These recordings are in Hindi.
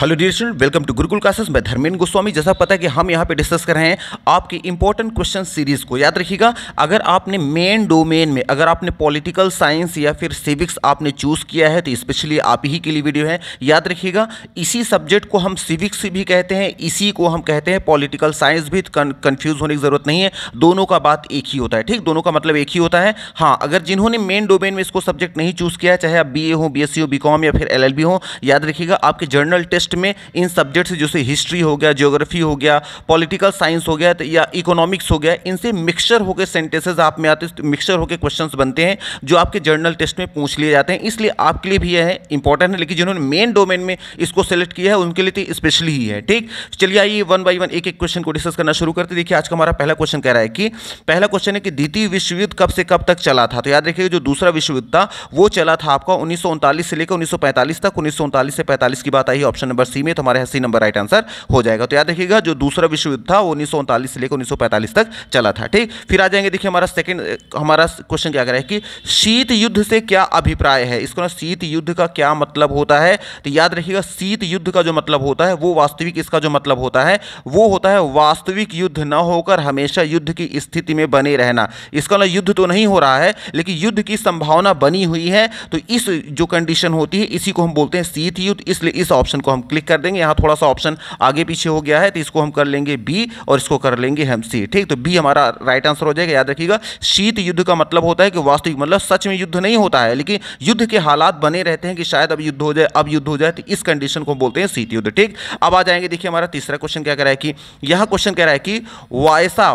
Hello dear student welcome to Gurukul classes मैं धर्मेंद्र गोस्वामी जैसा पता है कि हम यहाँ पे डिस्कस कर रहे हैं आपकी इंपॉर्टेंट क्वेश्चन सीरीज को याद रखिएगा अगर आपने मेन डोमेन में अगर आपने पॉलिटिकल साइंस या फिर सिविक्स आपने चूज़ किया है तो स्पेशली आप ही के लिए वीडियो है याद रखिएगा इसी सब्जेक्ट को हम सिविक्स भी कहते हैं इसी को हम कहते हैं पॉलिटिकल साइंस भी कन्फ्यूज़ होने की ज़रूरत नहीं है दोनों का बात एक ही होता है ठीक दोनों का मतलब एक ही होता है हाँ अगर जिन्होंने मेन डोमेन में इसको सब्जेक्ट नहीं चूज़ किया चाहे आप बी हो बी हो बी या फिर एल हो याद रखिएगा आपके जर्नल टेस्ट टेस्ट में इन सब्जेक्ट से जैसे हिस्ट्री हो गया ज्योग्राफी हो गया पॉलिटिकल साइंस हो गया तो या इकोनॉमिक्स हो गया इनसे मिक्सचर होकर सेंटेंसेज आप में आते मिक्सचर होकर क्वेश्चन बनते हैं जो आपके जर्नल टेस्ट में पूछ लिए जाते हैं इसलिए आपके लिए भी यह है इंपॉर्टेंट है लेकिन जिन्होंने मेन डोमेन में इसको सेलेक्ट किया है उनके लिए तो स्पेशली ही है ठीक चलिए आइए वन बाई वन एक एक क्वेश्चन को डिस्कस करना शुरू करते देखिए आज का हमारा पहला क्वेश्चन कह रहा है कि पहला क्वेश्चन है कि द्वितीय विश्व युद्ध कब से कब तक चला था तो याद रखिए जो दूसरा विश्व युद्ध था वो चला था आपका उन्नीस से लेकर उन्नीस तक उन्नीस से पैंतालीस की बात आई ऑप्शन नंबर सी में तो हमारा सी नंबर राइट आंसर हो जाएगा तो याद रखिएगा जो दूसरा विश्व युद्ध था उन्नीस से लेकर उन्नीस तक चला था ठीक फिर आ जाएंगे देखिए हमारा सेकेंड हमारा क्वेश्चन क्या करें कि शीत युद्ध से क्या अभिप्राय है इसको ना शीत युद्ध का क्या मतलब होता है तो याद रखिएगा शीत युद्ध का जो मतलब होता है वो वास्तविक इसका जो मतलब होता है वो होता है वास्तविक युद्ध न होकर हमेशा युद्ध की स्थिति में बने रहना इसका ना युद्ध तो नहीं हो रहा है लेकिन युद्ध की संभावना बनी हुई है तो इस जो कंडीशन होती है इसी को हम बोलते हैं शीत युद्ध इसलिए इस ऑप्शन को हम क्लिक कर देंगे यहाँ थोड़ा सा ऑप्शन आगे पीछे हो गया है तो इसको हम कर लेंगे बी और इसको कर लेंगे हम सी ठीक तो बी हमारा राइट आंसर हो जाएगा याद रखिएगा शीत युद्ध का मतलब होता है कि वास्तविक मतलब सच में युद्ध नहीं होता है लेकिन युद्ध के हालात बने रहते हैं कि शायद अब युद्ध हो जाए अब युद्ध हो जाए तो इस कंडीशन को बोलते हैं शीत युद्ध ठीक अब आ जाएंगे देखिए हमारा तीसरा क्वेश्चन क्या कह रहा है कि यह क्वेश्चन कह रहा है कि वायसा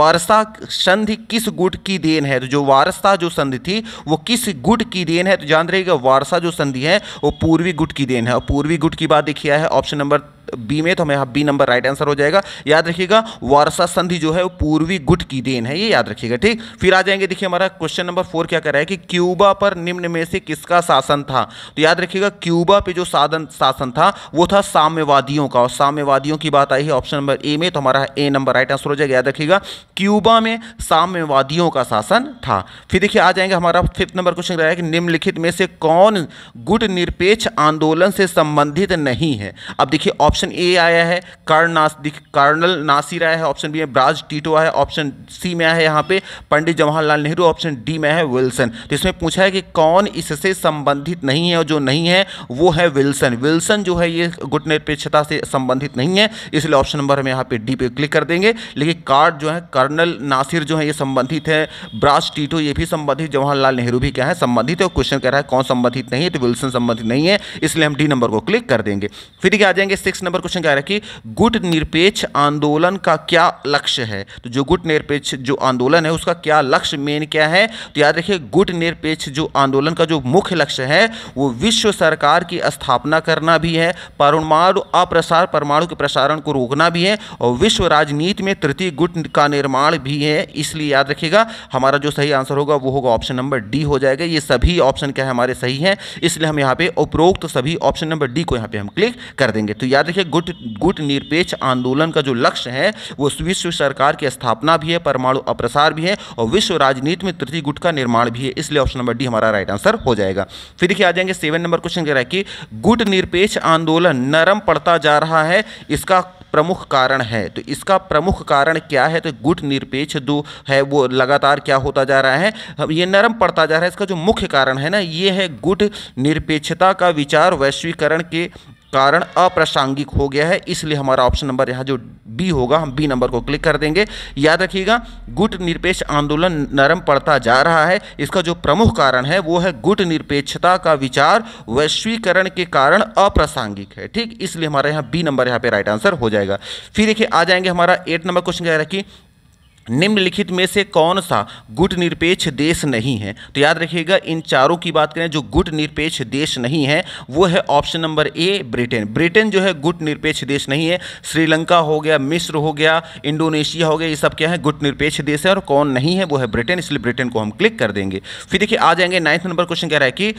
वारसा संधि किस गुट की देन है तो जो वारसा जो संधि थी वो किस गुट की देन है तो जान रहेगा वारसा जो संधि है वो पूर्वी गुट की देन है और पूर्वी भी गुड की बात लिखी है ऑप्शन नंबर बी में तो हमें बी नंबर राइट आंसर हो जाएगा याद रखिएगा वारसा संधि जो है वो पूर्वी गुट की देन है ये याद रखिएगा ठीक फिर आ जाएंगे देखिए हमारा क्वेश्चन नंबर फोर क्या कह रहा है कि क्यूबा पर निम्न में से किसका शासन था तो याद रखिएगा क्यूबा पे जो साधन शासन था वो था साम्यवादियों का और साम्यवादियों की बात आई है ऑप्शन नंबर ए में तो हमारा ए नंबर राइट आंसर हो जाएगा याद रखिएगा क्यूबा में साम्यवादियों का शासन था फिर देखिए आ जाएंगे हमारा फिफ्थ नंबर क्वेश्चन रहा है कि निम्नलिखित में से कौन गुट निरपेक्ष आंदोलन से संबंधित नहीं है अब देखिए ऑप्शन ऑप्शन ए आया है कर्ण नास कर्नल नासिर आया है ऑप्शन बी में ब्राज टीटो आया है ऑप्शन सी में आया है यहाँ पे पंडित जवाहरलाल नेहरू ऑप्शन डी में है विल्सन तो इसमें पूछा है कि कौन इससे संबंधित नहीं है और जो नहीं है वो है विल्सन विल्सन जो है ये गुटनिरपेक्षता से संबंधित नहीं है इसलिए ऑप्शन नंबर हम यहाँ पे डी पे क्लिक कर देंगे लेकिन कार्ड जो है कर्नल नासिर जो है ये संबंधित है ब्राज टीटो ये भी संबंधित जवाहरलाल नेहरू भी क्या है संबंधित है क्वेश्चन कह रहा है कौन संबंधित नहीं है तो विल्सन संबंधित नहीं है इसलिए हम डी नंबर को क्लिक कर देंगे फिर क्या आ जाएंगे सिक्स नंबर क्वेश्चन क्या है कि गुट निरपेक्ष आंदोलन का क्या लक्ष्य है तो जो गुट निरपेक्ष जो आंदोलन है उसका क्या लक्ष्य मेन क्या है तो याद रखिए गुट निरपेक्ष जो आंदोलन का जो मुख्य लक्ष्य है वो विश्व सरकार की स्थापना करना भी है परमाणु अप्रसार परमाणु के प्रसारण को रोकना भी है और विश्व राजनीति में तृतीय गुट का निर्माण भी है इसलिए याद रखिएगा हमारा जो सही आंसर होगा वो होगा ऑप्शन नंबर डी हो जाएगा ये सभी ऑप्शन क्या है हमारे सही हैं इसलिए हम यहाँ पे उपरोक्त सभी ऑप्शन नंबर डी को यहाँ पे हम क्लिक कर देंगे तो याद रखिए से गुट गुट निरपेक्ष आंदोलन का जो लक्ष्य है वो विश्व सरकार की स्थापना भी है परमाणु अप्रसार भी है और विश्व राजनीति में तृतीय गुट का निर्माण भी है इसलिए ऑप्शन नंबर डी हमारा राइट आंसर हो जाएगा फिर देखिए आ जाएंगे सेवन नंबर क्वेश्चन कह रहा है कि गुट निरपेक्ष आंदोलन नरम पड़ता जा रहा है इसका प्रमुख कारण है तो इसका प्रमुख कारण क्या है तो गुट निरपेक्ष दो है वो लगातार क्या होता जा रहा है ये नरम पड़ता जा रहा है इसका जो मुख्य कारण है ना ये है गुट निरपेक्षता का विचार वैश्वीकरण के कारण अप्रासंगिक हो गया है इसलिए हमारा ऑप्शन नंबर यहाँ जो बी होगा हम बी नंबर को क्लिक कर देंगे याद रखिएगा गुट निरपेक्ष आंदोलन नरम पड़ता जा रहा है इसका जो प्रमुख कारण है वो है गुट निरपेक्षता का विचार वैश्वीकरण के कारण अप्रासंगिक है ठीक इसलिए हमारा यहाँ बी नंबर यहाँ पे राइट आंसर हो जाएगा फिर देखिए आ जाएंगे हमारा एट नंबर क्वेश्चन क्या रखिए निम्नलिखित में से कौन सा गुट निरपेक्ष देश नहीं है तो याद रखिएगा इन चारों की बात करें जो गुट निरपेक्ष देश नहीं है वो है option number A Britain Britain जो है गुट निरपेक्ष देश नहीं है श्रीलंका हो गया मिस्र हो गया इंडोनेशिया हो गया ये सब क्या है गुट निरपेक्ष देश है और कौन नहीं है वो है ब्रिटेन इसलिए ब्रिटेन को हम क्लिक कर देंगे फिर देखिए आ जाएंगे नाइन्थ नंबर क्वेश्चन कह रहा है कि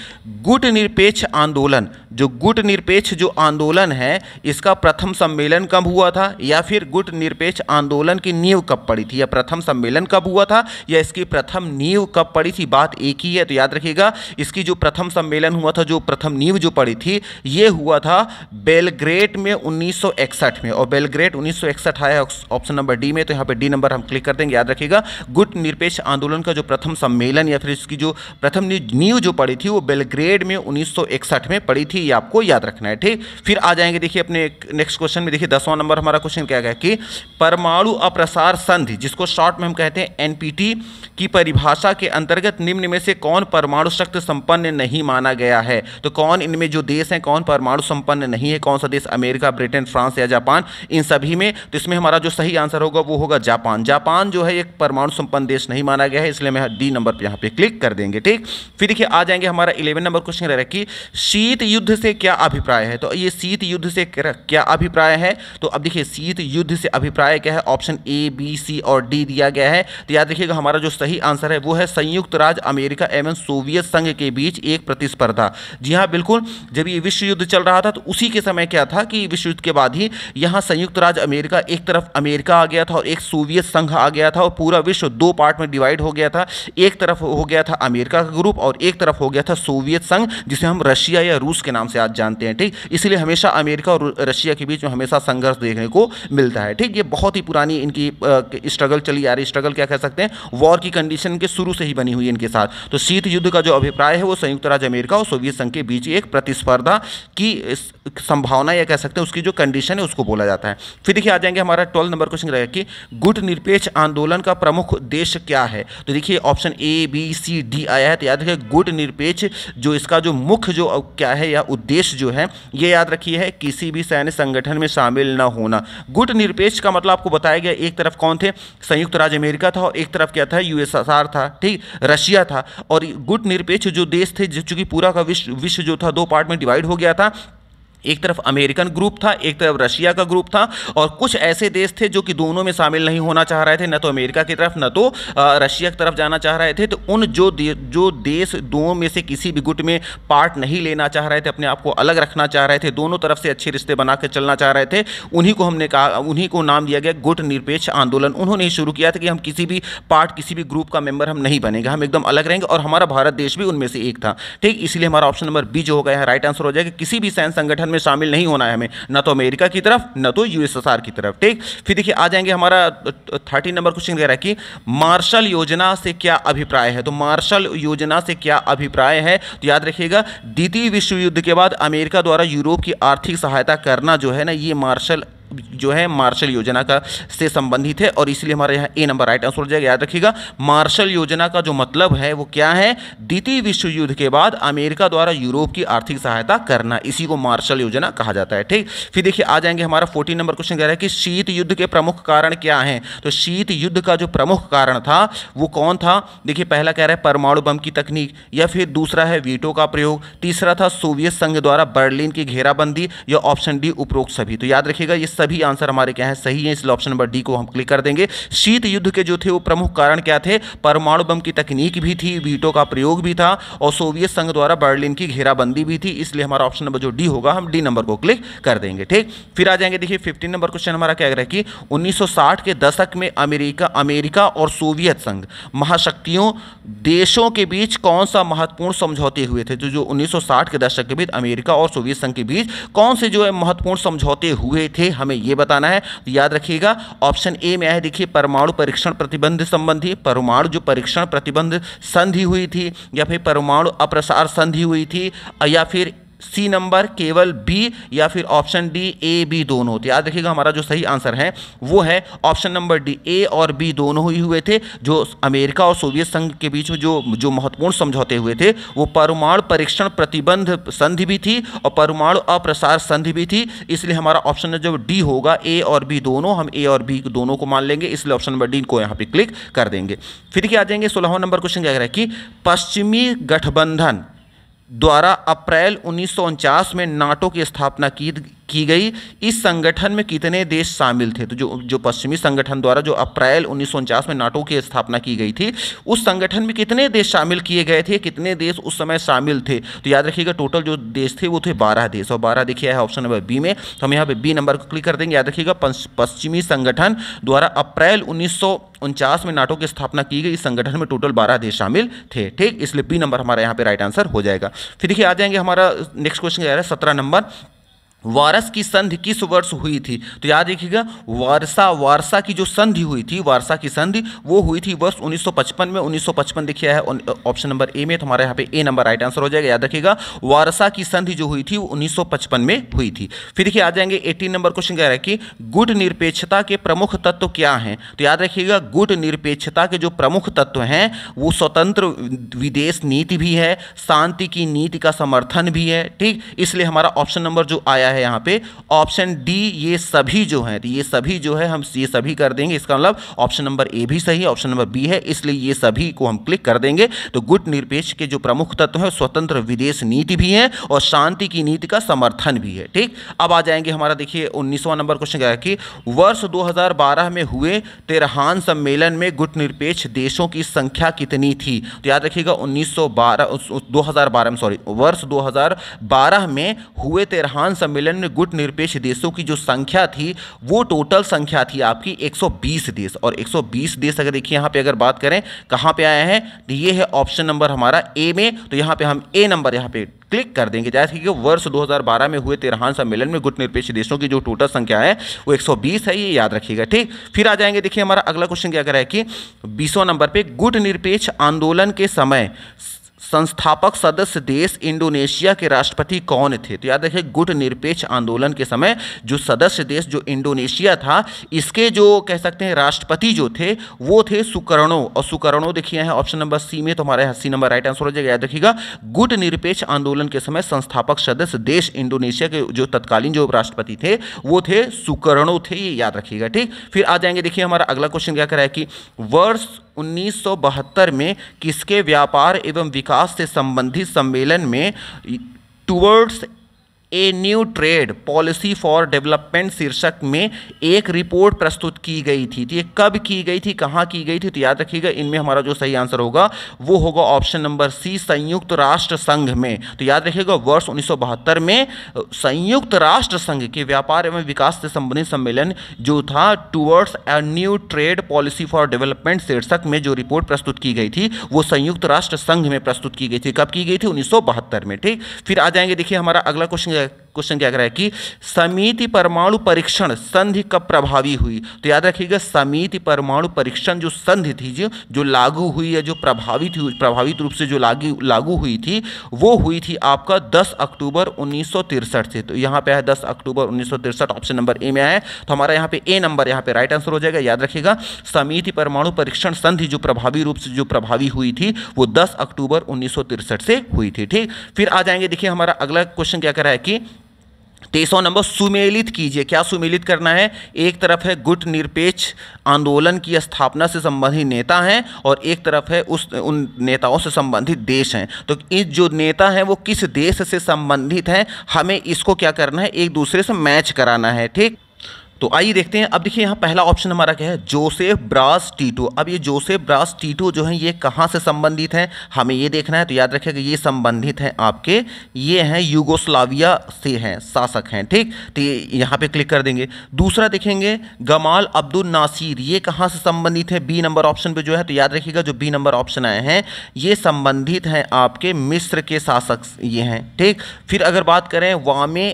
गुट निरपेक्ष आंदोलन जो गुट निरपेक्ष जो आंदोलन है इसका प्रथम सम्मेलन कब हुआ था या फिर गुट निरपेक्ष आंदोलन की नींव कब पड़ी थी या प्रथम सम्मेलन कब हुआ था या इसकी प्रथम नींव कब पड़ी थी बात एक ही है तो याद रखिएगा इसकी जो प्रथम सम्मेलन हुआ था जो प्रथम नींव जो पड़ी थी ये हुआ था बेलग्रेट में उन्नीस में और बेलग्रेट उन्नीस आया ऑप्शन नंबर डी में तो यहाँ पर डी नंबर हम क्लिक कर देंगे याद रखिएगा गुट निरपेक्ष आंदोलन का जो प्रथम सम्मेलन या फिर इसकी जो प्रथम नींव जो पड़ी थी वो बेलग्रेड में उन्नीस में पड़ी थी ये आपको याद रखना है ठीक फिर आ जाएंगे देखिए अपने नेक्स्ट क्वेश्चन में देखिए दसवां नंबर हमारा क्वेश्चन क्या गया कि परमाणु अप्रसार संधि जिसको जिसको शॉर्ट में हम कहते हैं एनपीटी की परिभाषा के अंतर्गत निम्न में से कौन परमाणु शक्ति संपन्न नहीं माना गया है तो कौन इनमें जो देश हैं कौन परमाणु संपन्न नहीं है कौन सा देश अमेरिका ब्रिटेन फ्रांस या जापान इन सभी में तो इसमें हमारा जो सही आंसर होगा वो होगा जापान जापान जो है एक परमाणु संपन्न देश नहीं माना गया है इसलिए मैं डी नंबर पर यहाँ पे क्लिक कर देंगे ठीक फिर देखिए आ जाएंगे हमारा इलेवन नंबर क्वेश्चन रह कि शीत युद्ध से क्या अभिप्राय है तो ये शीत युद्ध से क्या अभिप्राय है तो अब देखिए शीत युद्ध से अभिप्राय क्या है ऑप्शन ए बी सी और डी दिया गया है तो याद रखिएगा हमारा जो सही आंसर है वो है संयुक्त राज्य अमेरिका एवं सोवियत संघ के बीच एक प्रतिस्पर्धा जी हाँ बिल्कुल जब ये विश्व युद्ध चल रहा था तो उसी के समय क्या था कि विश्व युद्ध के बाद ही यहाँ संयुक्त राज्य अमेरिका एक तरफ अमेरिका आ गया था और एक सोवियत संघ आ गया था और पूरा विश्व दो पार्ट में डिवाइड हो गया था एक तरफ हो गया था अमेरिका का ग्रुप और एक तरफ हो गया था सोवियत संघ जिसे हम रशिया या रूस के नाम से आज जानते हैं ठीक इसलिए हमेशा अमेरिका और रशिया के बीच में हमेशा संघर्ष देखने को मिलता है ठीक ये बहुत ही पुरानी इनकी स्ट्रगल चली आ रही स्ट्रगल क्या कह सकते हैं वॉर की कंडीशन के शुरू से ही बनी हुई है इनके साथ तो शीत युद्ध का जो अभिप्राय है वो संयुक्त राज्य अमेरिका और सोवियत संघ के बीच एक प्रतिस्पर्धा की संभावना या कह सकते हैं उसकी जो कंडीशन है उसको बोला जाता है फिर देखिए आ जाएंगे हमारा ट्वेल्व नंबर क्वेश्चन रहेगा कि गुट निरपेक्ष आंदोलन का प्रमुख देश क्या है तो देखिए option A B C D आया है तो याद रखिए गुट निरपेक्ष जो इसका जो मुख्य जो क्या है या उद्देश्य जो है ये याद रखिए है किसी भी सैन्य संगठन में शामिल न होना गुट निरपेक्ष का मतलब आपको बताया गया एक तरफ कौन थे संयुक्त राज्य अमेरिका था और एक तरफ क्या था यू यूएसएसआर था ठीक रशिया था और गुट निरपेक्ष जो देश थे जो चूंकि पूरा का विश्व विश्व जो था दो पार्ट में डिवाइड हो गया था एक तरफ अमेरिकन ग्रुप था एक तरफ रशिया का ग्रुप था और कुछ ऐसे देश थे जो कि दोनों में शामिल नहीं होना चाह रहे थे न तो अमेरिका की तरफ न तो रशिया की तरफ जाना चाह रहे थे तो उन जो जो देश दोनों में से किसी भी गुट में पार्ट नहीं लेना चाह रहे थे अपने आप को अलग रखना चाह रहे थे दोनों तरफ से अच्छे रिश्ते बनाकर चलना चाह रहे थे उन्हीं को हमने कहा उन्हीं को नाम दिया गया गुट निरपेक्ष आंदोलन उन्होंने ही शुरू किया था कि हम किसी भी पार्ट किसी भी ग्रुप का मेंबर हम नहीं बनेंगे हम एकदम अलग रहेंगे और हमारा भारत देश भी उनमें से एक था ठीक इसलिए हमारा ऑप्शन नंबर बी जो हो गया है राइट आंसर हो जाएगा किसी भी सैन्य संगठन में शामिल नहीं होना है हमें न तो अमेरिका की तरफ न तो यूएसएसआर की तरफ ठीक फिर देखिए आ जाएंगे हमारा थर्टीन नंबर क्वेश्चन कह रहा है कि मार्शल योजना से क्या अभिप्राय है तो मार्शल योजना से क्या अभिप्राय है तो याद रखिएगा द्वितीय विश्व युद्ध के बाद अमेरिका द्वारा यूरोप की आर्थिक सहायता करना जो है ना ये मार्शल जो है मार्शल योजना का से संबंधित है और इसलिए हमारे यहाँ ए नंबर राइट आंसर हो जाएगा याद रखिएगा मार्शल योजना का जो मतलब है वो क्या है द्वितीय विश्व युद्ध के बाद अमेरिका द्वारा यूरोप की आर्थिक सहायता करना इसी को मार्शल योजना कहा जाता है ठीक फिर देखिए आ जाएंगे हमारा फोर्टीन नंबर क्वेश्चन कह रहा है कि शीत युद्ध के प्रमुख कारण क्या है तो शीत युद्ध का जो प्रमुख कारण था वो कौन था देखिए पहला कह रहा है परमाणु बम की तकनीक या फिर दूसरा है वीटो का प्रयोग तीसरा था सोवियत संघ द्वारा बर्लिन की घेराबंदी या ऑप्शन डी उपरोक्त सभी तो याद रखिएगा ये सभी आंसर हमारे क्या है सही है इसलिए ऑप्शन नंबर डी को हम क्लिक कर देंगे शीत युद्ध के जो थे वो प्रमुख कारण क्या थे परमाणु बम की तकनीक भी थी वीटो का प्रयोग भी था और सोवियत संघ द्वारा बर्लिन की घेराबंदी भी थी इसलिए हमारा ऑप्शन नंबर जो डी होगा हम डी नंबर को क्लिक कर देंगे ठीक फिर आ जाएंगे देखिए फिफ्टीन नंबर क्वेश्चन हमारा क्या रहा कि उन्नीस के दशक में अमेरिका अमेरिका और सोवियत संघ महाशक्तियों देशों के बीच कौन सा महत्वपूर्ण समझौते हुए थे जो जो 1960 के दशक के बीच अमेरिका और सोवियत संघ के बीच कौन से जो है महत्वपूर्ण समझौते हुए थे हमें यह बताना है तो याद रखिएगा ऑप्शन ए में है देखिए परमाणु परीक्षण प्रतिबंध संबंधी परमाणु जो परीक्षण प्रतिबंध संधि हुई थी या फिर परमाणु अप्रसार संधि हुई थी या फिर सी नंबर केवल बी या फिर ऑप्शन डी ए बी दोनों थे याद रखिएगा हमारा जो सही आंसर है वो है ऑप्शन नंबर डी ए और बी दोनों ही हुए थे जो अमेरिका और सोवियत संघ के बीच में जो जो महत्वपूर्ण समझौते हुए थे वो परमाणु परीक्षण प्रतिबंध संधि भी थी और परमाणु अप्रसार संधि भी थी इसलिए हमारा ऑप्शन जो डी होगा ए और बी दोनों हम ए और बी दोनों को मान लेंगे इसलिए ऑप्शन नंबर डी को यहाँ पर क्लिक कर देंगे फिर क्या आ जाएंगे सोलहवा नंबर क्वेश्चन क्या कह रहा है कि पश्चिमी गठबंधन द्वारा अप्रैल उन्नीस में नाटो की स्थापना की की गई इस संगठन में कितने देश शामिल थे तो जो जो पश्चिमी संगठन द्वारा जो अप्रैल उन्नीस में नाटो की स्थापना की गई थी उस संगठन में कितने देश शामिल किए गए थे कितने देश उस समय शामिल थे तो याद रखिएगा टोटल जो देश थे वो थे बारह देश और बारह देखिए है ऑप्शन नंबर बी में तो हम यहाँ पे बी नंबर को क्लिक कर देंगे याद रखिएगा पश्चिमी संगठन द्वारा अप्रैल उन्नीस उनचास में नाटो की स्थापना की गई इस संगठन में टोटल बारह देश शामिल थे ठीक इसलिए बी नंबर हमारा यहाँ पे राइट आंसर हो जाएगा फिर देखिए आ जाएंगे हमारा नेक्स्ट क्वेश्चन है सत्रह नंबर वारस की संधि किस वर्ष हुई थी तो याद रखिएगा वारसा वारसा की जो संधि हुई थी वारसा की संधि वो हुई थी वर्ष 1955 में 1955 देखिए है ऑप्शन नंबर ए में तुम्हारे तो यहाँ पे ए नंबर राइट आंसर हो जाएगा याद रखिएगा वारसा की संधि जो हुई थी वो 1955 में हुई थी फिर देखिए आ जाएंगे एटीन नंबर क्वेश्चन कह रहा है कि गुट निरपेक्षता के प्रमुख तत्व क्या हैं तो याद रखिएगा गुट निरपेक्षता के जो प्रमुख तत्व हैं वो स्वतंत्र विदेश नीति भी है शांति की नीति का समर्थन भी है ठीक इसलिए हमारा ऑप्शन नंबर जो आया है यहाँ पे ऑप्शन डी ये सभी जो है तो ये सभी जो है हम ये सभी कर देंगे इसका मतलब ऑप्शन नंबर ए भी सही है ऑप्शन नंबर बी है इसलिए ये सभी को हम क्लिक कर देंगे तो गुट निरपेक्ष के जो प्रमुख तत्व है स्वतंत्र विदेश नीति भी है और शांति की नीति का समर्थन भी है ठीक अब आ जाएंगे हमारा देखिए उन्नीसवां नंबर क्वेश्चन क्या है कि वर्ष 2012 में हुए तेरहान सम्मेलन में गुट निरपेक्ष देशों की संख्या कितनी थी तो याद रखिएगा 1912 2012 में सॉरी वर्ष 2012 में हुए तेरहान सम्मेलन सम्मेलन में गुट निरपेक्ष देशों की जो संख्या थी वो टोटल संख्या थी आपकी 120 देश और 120 देश अगर देखिए यहाँ पे अगर बात करें कहाँ पे आए हैं तो ये है ऑप्शन नंबर हमारा ए में तो यहाँ पे हम ए नंबर यहाँ पे क्लिक कर देंगे जैसे कि वर्ष 2012 में हुए तेरहान सम्मेलन में गुट निरपेक्ष देशों की जो टोटल संख्या है वो 120 है ये याद रखिएगा ठीक फिर आ जाएंगे देखिए हमारा अगला क्वेश्चन क्या कर रहा है कि बीसों नंबर पे गुट निरपेक्ष आंदोलन के समय संस्थापक सदस्य देश इंडोनेशिया के राष्ट्रपति कौन थे तो याद रखिए गुट निरपेक्ष आंदोलन के समय जो सदस्य देश जो इंडोनेशिया था इसके जो कह सकते हैं राष्ट्रपति जो थे वो थे सुकर्णो और सुकर्णो देखिए हैं ऑप्शन नंबर सी में तो हमारे सी नंबर राइट आंसर हो जाएगा याद रखिएगा गुट निरपेक्ष आंदोलन के समय संस्थापक सदस्य देश इंडोनेशिया के जो तत्कालीन जो राष्ट्रपति थे वो थे सुकर्णो थे ये याद रखिएगा ठीक फिर आ जाएंगे देखिए हमारा अगला क्वेश्चन क्या करा है कि वर्ष 1972 में किसके व्यापार एवं विकास से संबंधित सम्मेलन में towards a new trade policy for development शीर्षक में एक रिपोर्ट प्रस्तुत की गई थी तो ये कब की गई थी कहाँ की गई थी तो याद रखिएगा इनमें हमारा जो सही आंसर होगा वो होगा ऑप्शन नंबर सी संयुक्त राष्ट्र संघ में तो याद रखिएगा वर्ष उन्नीस में संयुक्त राष्ट्र संघ के व्यापार एवं विकास से संबंधित सम्मेलन जो था towards a new trade policy for development शीर्षक में जो रिपोर्ट प्रस्तुत की गई थी वो संयुक्त राष्ट्र संघ में प्रस्तुत की गई थी कब की गई थी उन्नीस में ठीक फिर आ जाएंगे देखिए हमारा अगला क्वेश्चन Dziękuję. क्वेश्चन क्या कह रहा है कि समिति परमाणु परीक्षण संधि कब प्रभावी हुई तो याद रखिएगा समिति परमाणु परीक्षण जो संधि थी जो जो लागू हुई या जो प्रभावित हुई प्रभावित रूप से जो लागू लागू हुई थी वो हुई थी आपका 10 अक्टूबर उन्नीस से तो यहाँ पे है 10 अक्टूबर उन्नीस ऑप्शन नंबर ए में है तो हमारा यहाँ पे ए नंबर यहाँ पे राइट आंसर हो जाएगा याद रखिएगा समिति परमाणु परीक्षण संधि जो प्रभावी रूप से जो प्रभावी हुई थी वो दस अक्टूबर उन्नीस से हुई थी ठीक फिर आ जाएंगे देखिए हमारा अगला क्वेश्चन क्या कह रहा है कि तेसौ तो नंबर सुमेलित कीजिए क्या सुमेलित करना है एक तरफ है गुट निरपेक्ष आंदोलन की स्थापना से संबंधित नेता हैं और एक तरफ है उस उन नेताओं से संबंधित देश हैं तो इस जो नेता हैं वो किस देश से संबंधित हैं हमें इसको क्या करना है एक दूसरे से मैच कराना है ठीक तो आइए देखते हैं अब देखिए यहाँ पहला ऑप्शन हमारा क्या है जोसेफ ब्रास टीटो अब ये जोसेफ ब्रास टीटो जो है ये कहाँ से संबंधित हैं हमें ये देखना है तो याद रखें कि ये संबंधित हैं आपके ये हैं यूगोस्लाविया से हैं शासक हैं ठीक तो ये यहाँ पे क्लिक कर देंगे दूसरा देखेंगे गमाल अब्दुल नासिर ये कहाँ से संबंधित है बी नंबर ऑप्शन पर जो है तो याद रखिएगा जो बी नंबर ऑप्शन आए हैं ये संबंधित हैं आपके मिस्र के शासक ये हैं ठीक फिर अगर बात करें वामे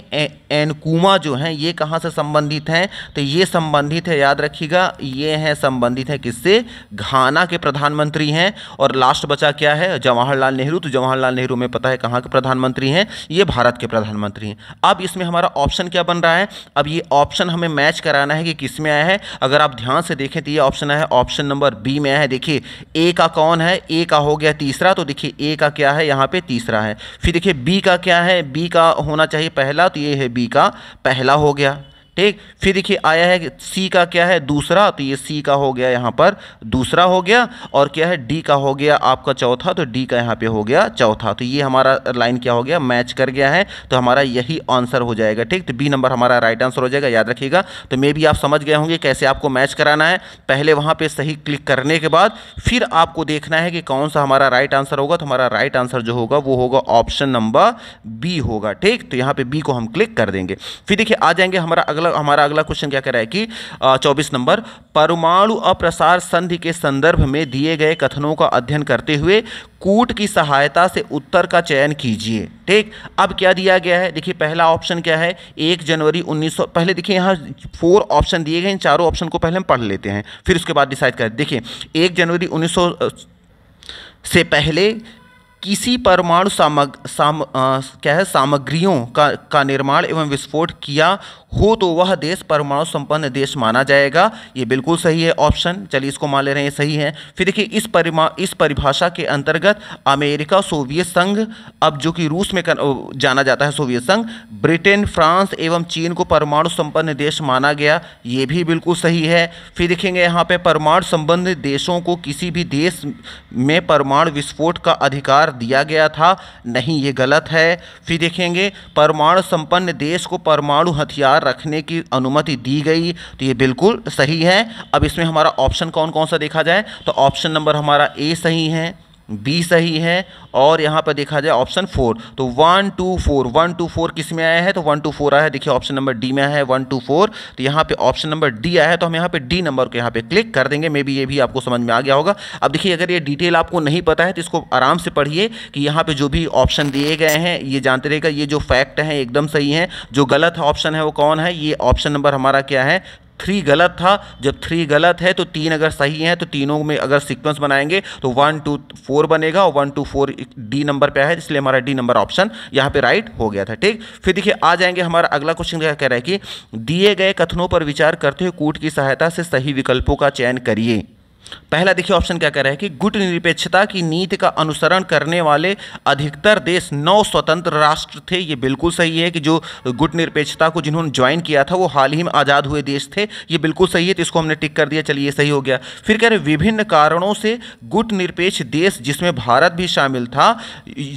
एनकुमा जो हैं ये कहाँ से संबंधित हैं तो ये संबंधित है याद रखिएगा ये हैं संबंधित हैं किससे घाना के प्रधानमंत्री हैं और लास्ट बचा क्या है जवाहरलाल नेहरू तो जवाहरलाल नेहरू में पता है कहाँ के प्रधानमंत्री हैं ये भारत के प्रधानमंत्री हैं अब इसमें हमारा ऑप्शन क्या बन रहा है अब ये ऑप्शन हमें मैच कराना है कि किस में आया है अगर आप ध्यान से देखें तो ये ऑप्शन आया है ऑप्शन नंबर बी में आया है देखिए ए का कौन है ए का हो गया तीसरा तो देखिए ए का क्या है यहाँ पर तीसरा है फिर देखिए बी का क्या है बी का होना चाहिए पहला तो ये है बी का पहला हो गया ठीक फिर देखिए आया है सी का क्या है दूसरा तो ये सी का हो गया यहाँ पर दूसरा हो गया और क्या है डी का हो गया आपका चौथा तो डी का यहाँ पे हो गया चौथा तो ये हमारा लाइन क्या हो गया मैच कर गया है तो हमारा यही आंसर हो जाएगा ठीक तो बी नंबर हमारा राइट आंसर हो जाएगा याद रखिएगा तो मे भी आप समझ गए होंगे कैसे आपको मैच कराना है पहले वहाँ पर सही क्लिक करने के बाद फिर आपको देखना है कि कौन सा हमारा राइट आंसर होगा तो हमारा राइट आंसर जो होगा वो होगा ऑप्शन नंबर बी होगा ठीक तो यहाँ पर बी को हम क्लिक कर देंगे फिर देखिए आ जाएंगे हमारा अगला अगला हमारा अगला क्वेश्चन क्या कह रहा है कि चौबीस नंबर परमाणु अप्रसार संधि के संदर्भ में दिए गए कथनों का अध्ययन करते हुए कूट की सहायता से उत्तर का चयन कीजिए ठीक अब क्या दिया गया है देखिए पहला ऑप्शन क्या है एक जनवरी 1900 पहले देखिए यहाँ फोर ऑप्शन दिए गए हैं चारों ऑप्शन को पहले हम पढ़ लेते हैं फिर उसके बाद डिसाइड करें देखिए एक जनवरी 1900 से पहले किसी परमाणु सामग साम आ, क्या है सामग्रियों का का निर्माण एवं विस्फोट किया हो तो वह देश परमाणु संपन्न देश माना जाएगा ये बिल्कुल सही है ऑप्शन चलिए इसको मान ले रहे हैं सही है फिर देखिए इस परिमा इस परिभाषा के अंतर्गत अमेरिका सोवियत संघ अब जो कि रूस में कर, जाना जाता है सोवियत संघ ब्रिटेन फ्रांस एवं चीन को परमाणु संपन्न देश माना गया ये भी बिल्कुल सही है फिर देखेंगे यहाँ पर परमाणु संबंध देशों को किसी भी देश में परमाणु विस्फोट का अधिकार अधिकार दिया गया था नहीं ये गलत है फिर देखेंगे परमाणु संपन्न देश को परमाणु हथियार रखने की अनुमति दी गई तो ये बिल्कुल सही है अब इसमें हमारा ऑप्शन कौन कौन सा देखा जाए तो ऑप्शन नंबर हमारा ए सही है बी सही है और यहाँ पर देखा जाए ऑप्शन फोर तो one two four one two four किस में आया है तो वन टू फोर आया है देखिए ऑप्शन नंबर डी में आया है वन टू फोर तो यहाँ पे ऑप्शन नंबर डी आया है तो हम यहाँ पे डी नंबर को यहाँ पे क्लिक कर देंगे मे बी ये भी आपको समझ में आ गया होगा अब देखिए अगर ये डिटेल आपको नहीं पता है तो इसको आराम से पढ़िए कि यहाँ पर जो भी ऑप्शन दिए गए हैं ये जानते रहेगा ये जो फैक्ट हैं एकदम सही हैं जो गलत ऑप्शन है वो कौन है ये ऑप्शन नंबर हमारा क्या है थ्री गलत था जब थ्री गलत है तो तीन अगर सही है तो तीनों में अगर सीक्वेंस बनाएंगे तो वन टू फोर बनेगा और one two four D number पे है इसलिए हमारा डी नंबर ऑप्शन यहाँ पे राइट हो गया था ठीक फिर देखिए आ जाएंगे हमारा अगला क्वेश्चन क्या कह रहा है कि दिए गए कथनों पर विचार करते हुए कूट की सहायता से सही विकल्पों का चयन करिए पहला देखिए ऑप्शन क्या कह रहा है कि गुट निरपेक्षता की नीति का अनुसरण करने वाले अधिकतर देश नौ स्वतंत्र राष्ट्र थे ये बिल्कुल सही है कि जो गुट निरपेक्षता को जिन्होंने ज्वाइन किया था वो हाल ही में आज़ाद हुए देश थे ये बिल्कुल सही है तो इसको हमने टिक कर दिया चलिए सही हो गया फिर कह रहे विभिन्न कारणों से गुट निरपेक्ष देश जिसमें भारत भी शामिल था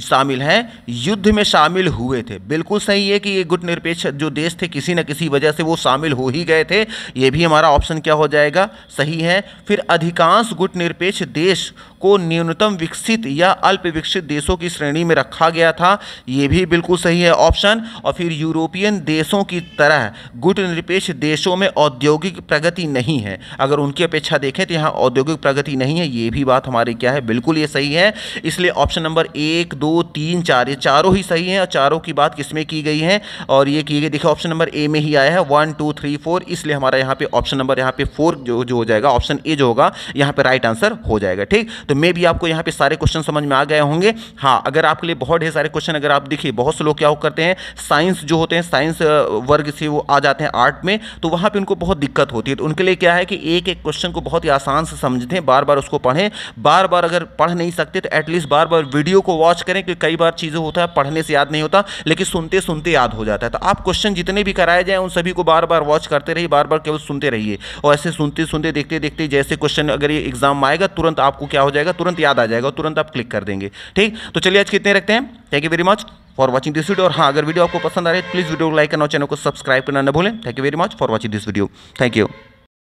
शामिल हैं युद्ध में शामिल हुए थे बिल्कुल सही है कि ये गुट निरपेक्ष जो देश थे किसी न किसी वजह से वो शामिल हो ही गए थे ये भी हमारा ऑप्शन क्या हो जाएगा सही है फिर अधिकार अधिकांश गुट निरपेक्ष देश को न्यूनतम विकसित या अल्प विकसित देशों की श्रेणी में रखा गया था ये भी बिल्कुल सही है ऑप्शन और फिर यूरोपियन देशों की तरह गुट निरपेक्ष देशों में औद्योगिक प्रगति नहीं है अगर उनकी अपेक्षा देखें तो यहाँ औद्योगिक प्रगति नहीं है ये भी बात हमारी क्या है बिल्कुल ये सही है इसलिए ऑप्शन नंबर एक दो तीन चार ये चारों ही सही हैं और चारों की बात किसमें की गई है और ये की गई देखिए ऑप्शन नंबर ए में ही आया है वन टू थ्री फोर इसलिए हमारा यहाँ पे ऑप्शन नंबर यहाँ पे फोर जो जो हो जाएगा ऑप्शन ए जो होगा यहाँ पे राइट आंसर हो जाएगा ठीक तो मे भी आपको यहाँ पे सारे क्वेश्चन समझ में आ गए होंगे हाँ अगर आपके लिए बहुत ढेर सारे क्वेश्चन अगर आप देखिए बहुत से लोग क्या करते हैं साइंस जो होते हैं साइंस वर्ग से वो आ जाते हैं आर्ट में तो वहाँ पर उनको बहुत दिक्कत होती है तो उनके लिए क्या है कि एक एक क्वेश्चन को बहुत ही आसान से समझें बार बार उसको पढ़ें बार बार अगर पढ़ नहीं सकते तो एटलीस्ट बार बार वीडियो को वॉच करें क्योंकि कई बार चीज़ें होता है पढ़ने से याद नहीं होता लेकिन सुनते सुनते याद हो जाता है तो आप क्वेश्चन जितने भी कराए जाएं उन सभी को बार बार वॉच करते रहिए बार बार केवल सुनते रहिए और ऐसे सुनते सुनते देखते देखते जैसे क्वेश्चन अगर ये एग्जाम आएगा तुरंत आपको क्या हो जाएगा तुरंत याद आ जाएगा तुरंत आप क्लिक कर देंगे ठीक तो चलिए आज कितने रखते हैं thank you very much for watching this video और हाँ अगर वीडियो आपको पसंद आ रहा है प्लीज़ वीडियो को लाइक करना और चैनल को सब्सक्राइब करना न भूलें thank you very much for watching this video thank you